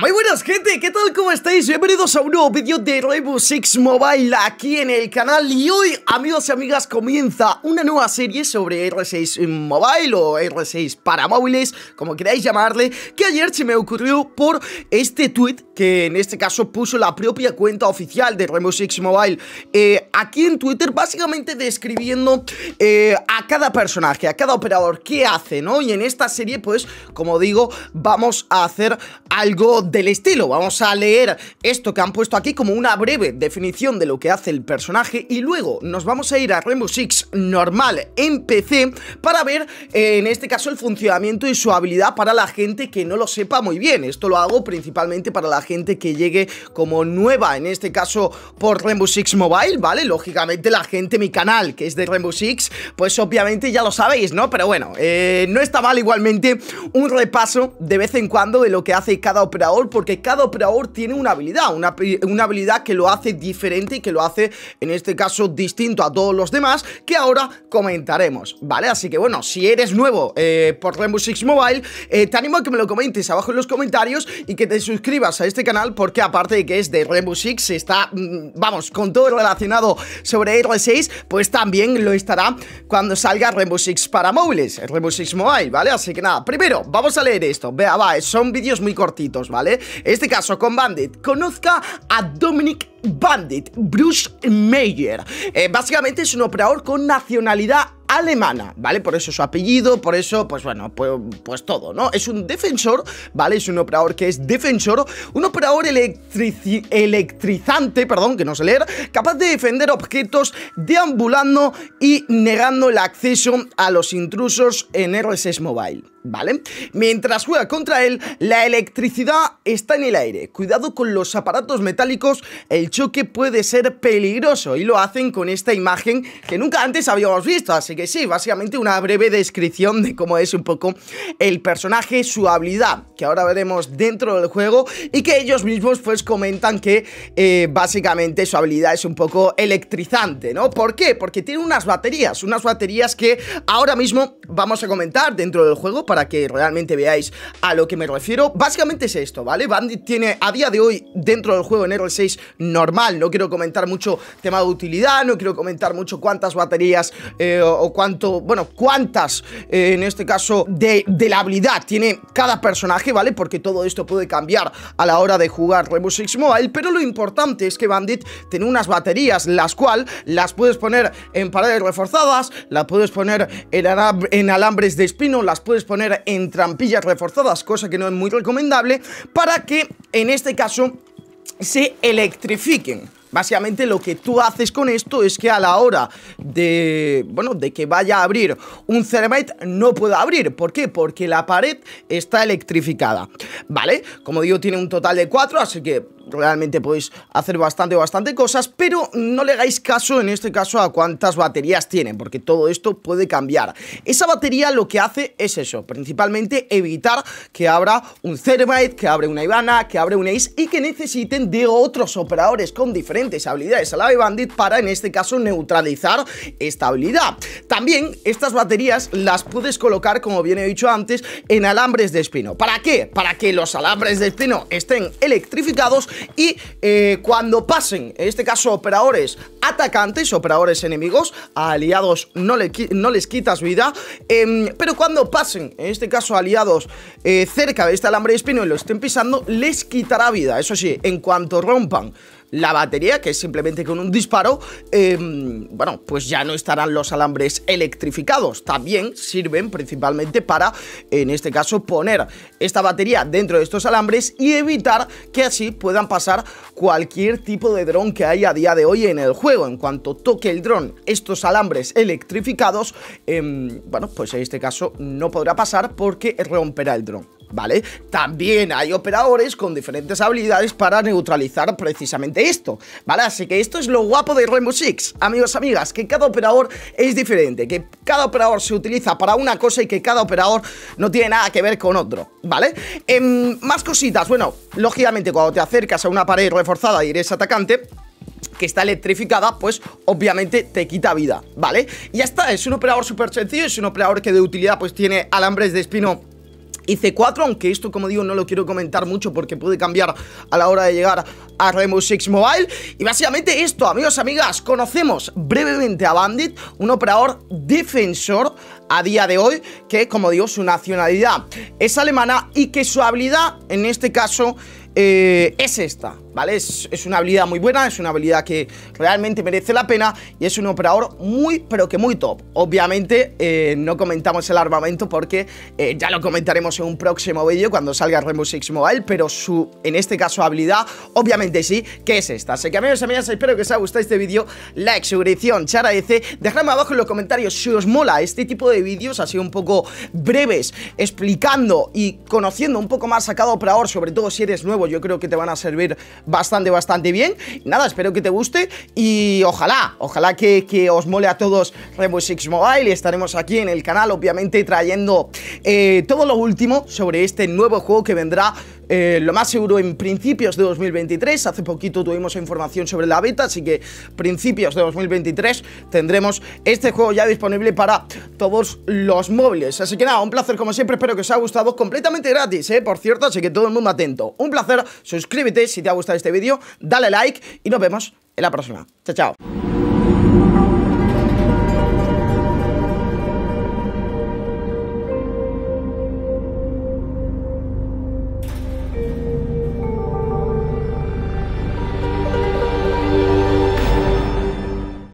Muy buenas gente, ¿qué tal? ¿Cómo estáis? Bienvenidos a un nuevo vídeo de Rainbow Six Mobile aquí en el canal Y hoy, amigos y amigas, comienza una nueva serie sobre R6 Mobile o R6 para móviles, como queráis llamarle Que ayer se me ocurrió por este tweet que en este caso puso la propia cuenta oficial de Rainbow Six Mobile eh, Aquí en Twitter, básicamente describiendo eh, a cada personaje, a cada operador, qué hace, ¿no? Y en esta serie, pues, como digo, vamos a hacer algo del estilo. Vamos a leer esto que han puesto aquí como una breve definición de lo que hace el personaje y luego nos vamos a ir a Rainbow Six normal en PC para ver eh, en este caso el funcionamiento y su habilidad para la gente que no lo sepa muy bien. Esto lo hago principalmente para la gente que llegue como nueva, en este caso por Rainbow Six Mobile, ¿vale? Lógicamente la gente, mi canal que es de Rainbow Six, pues obviamente ya lo sabéis, ¿no? Pero bueno, eh, no está mal igualmente un repaso de vez en cuando de lo que hace cada operador porque cada operador tiene una habilidad, una, habilidad que lo hace diferente y que lo hace, en este caso, distinto a todos los demás, que ahora comentaremos, ¿vale? Así que bueno, si eres nuevo eh, por Rainbow Six Mobile, eh, te animo a que me lo comentes abajo en los comentarios y que te suscribas a este canal porque aparte de que es de Rainbow Six, está, mm, vamos, con todo relacionado sobre R6, pues también lo estará cuando salga Rainbow Six para móviles, Rainbow Six Mobile, ¿vale? Así que nada, primero, vamos a leer esto, vea, va, son vídeos muy cortitos, ¿vale? En este caso, con Bandit, conozca a Dominic Bandit, Bruce Meyer. Eh, básicamente es un operador con nacionalidad alemana, ¿vale? Por eso su apellido, por eso, pues bueno, pues, pues todo, ¿no? Es un defensor, ¿vale? Es un operador que es defensor, un operador electrizante, perdón, que no sé leer, capaz de defender objetos deambulando y negando el acceso a los intrusos en RSS Mobile. ¿Vale? Mientras juega contra él, la electricidad está en el aire. Cuidado con los aparatos metálicos, el choque puede ser peligroso y lo hacen con esta imagen que nunca antes habíamos visto, así que sí, básicamente una breve descripción de cómo es un poco el personaje, su habilidad, que ahora veremos dentro del juego y que ellos mismos pues comentan que eh, básicamente su habilidad es un poco electrizante, ¿no? ¿Por qué? Porque tiene unas baterías, unas baterías que ahora mismo vamos a comentar dentro del juego para que realmente veáis a lo que me refiero. Básicamente es esto, ¿vale? Bandit tiene a día de hoy dentro del juego en rl 6 no normal. No quiero comentar mucho tema de utilidad, no quiero comentar mucho cuántas baterías eh, o, cuánto, bueno, cuántas eh, en este caso de, de, la habilidad tiene cada personaje, ¿vale? Porque todo esto puede cambiar a la hora de jugar Rainbow Six Mobile, pero lo importante es que Bandit tiene unas baterías, las cual las puedes poner en paredes reforzadas, las puedes poner en, en alambres de espino, las puedes poner en trampillas reforzadas, cosa que no es muy recomendable, para que en este caso se electrifiquen. Básicamente lo que tú haces con esto es que a la hora de, bueno, de que vaya a abrir un Ceramite no pueda abrir. ¿Por qué? Porque la pared está electrificada, ¿vale? Como digo, tiene un total de cuatro, así que realmente podéis hacer bastante, bastante cosas, pero no le hagáis caso en este caso a cuántas baterías tienen, porque todo esto puede cambiar. Esa batería lo que hace es eso, principalmente evitar que abra un Ceramite, que abre una Ivana, que abre un Ace y que necesiten de otros operadores con diferentes habilidades a la bandit para en este caso neutralizar esta habilidad. También estas baterías las puedes colocar, como bien he dicho antes, en alambres de espino. ¿Para qué? Para que los alambres de espino estén electrificados y eh, cuando pasen, en este caso operadores atacantes, operadores enemigos, a aliados no, no les quitas vida, em, pero cuando pasen, en este caso aliados eh, cerca de este alambre de espino y lo estén pisando, les quitará vida. Eso sí, en cuanto rompan la batería, que es simplemente con un disparo, em, bueno, pues ya no estarán los alambres electrificados. También sirven principalmente para, en este caso, poner esta batería dentro de estos alambres y evitar que así puedan pasar cualquier tipo de dron que haya a día de hoy en el juego. En cuanto toque el dron estos alambres electrificados, em, bueno, pues en este caso no podrá pasar porque romperá el dron. ¿vale? También hay operadores con diferentes habilidades para neutralizar precisamente esto, ¿vale? Así que esto es lo guapo de Rainbow Six, amigos, amigas, que cada operador es diferente, que cada operador se utiliza para una cosa y que cada operador no tiene nada que ver con otro, ¿vale? Em, más cositas, bueno, lógicamente cuando te acercas a una pared reforzada y eres atacante, que está electrificada, pues obviamente te quita vida, ¿vale? Y ya está, es un operador súper sencillo, es un operador que de utilidad pues tiene alambres de espino y 4 aunque esto como digo no lo quiero comentar mucho porque puede cambiar a la hora de llegar a Rainbow Six Mobile y básicamente esto, amigos, amigas, conocemos brevemente a Bandit, un operador defensor a día de hoy que como digo su nacionalidad es alemana y que su habilidad en este caso eh, es esta, ¿vale? Es, una habilidad muy buena, es una habilidad que realmente merece la pena y es un operador muy, pero que muy top. Obviamente eh, no comentamos el armamento porque eh, ya lo comentaremos en un próximo vídeo cuando salga Rainbow Six Mobile, pero su, en este caso, habilidad, obviamente sí, que es esta. Así que amigos y amigas, espero que os haya gustado este vídeo, like, suscripción, chara dice, dejadme abajo en los comentarios si os mola este tipo de vídeos, así un poco breves, explicando y conociendo un poco más a cada operador, sobre todo si eres nuevo yo creo que te van a servir bastante, bastante bien. Nada, espero que te guste y ojalá, ojalá que, que os mole a todos Rainbow Six Mobile. Estaremos aquí en el canal, obviamente, trayendo eh, todo lo último sobre este nuevo juego que vendrá eh, lo más seguro en principios de 2023. Hace poquito tuvimos información sobre la beta, así que principios de 2023 tendremos este juego ya disponible para todos los móviles. Así que nada, un placer como siempre, espero que os haya gustado completamente gratis, ¿eh? por cierto, así que todo el mundo atento. Un placer, suscríbete si te ha gustado este vídeo, dale like y nos vemos en la próxima. Chao, chao.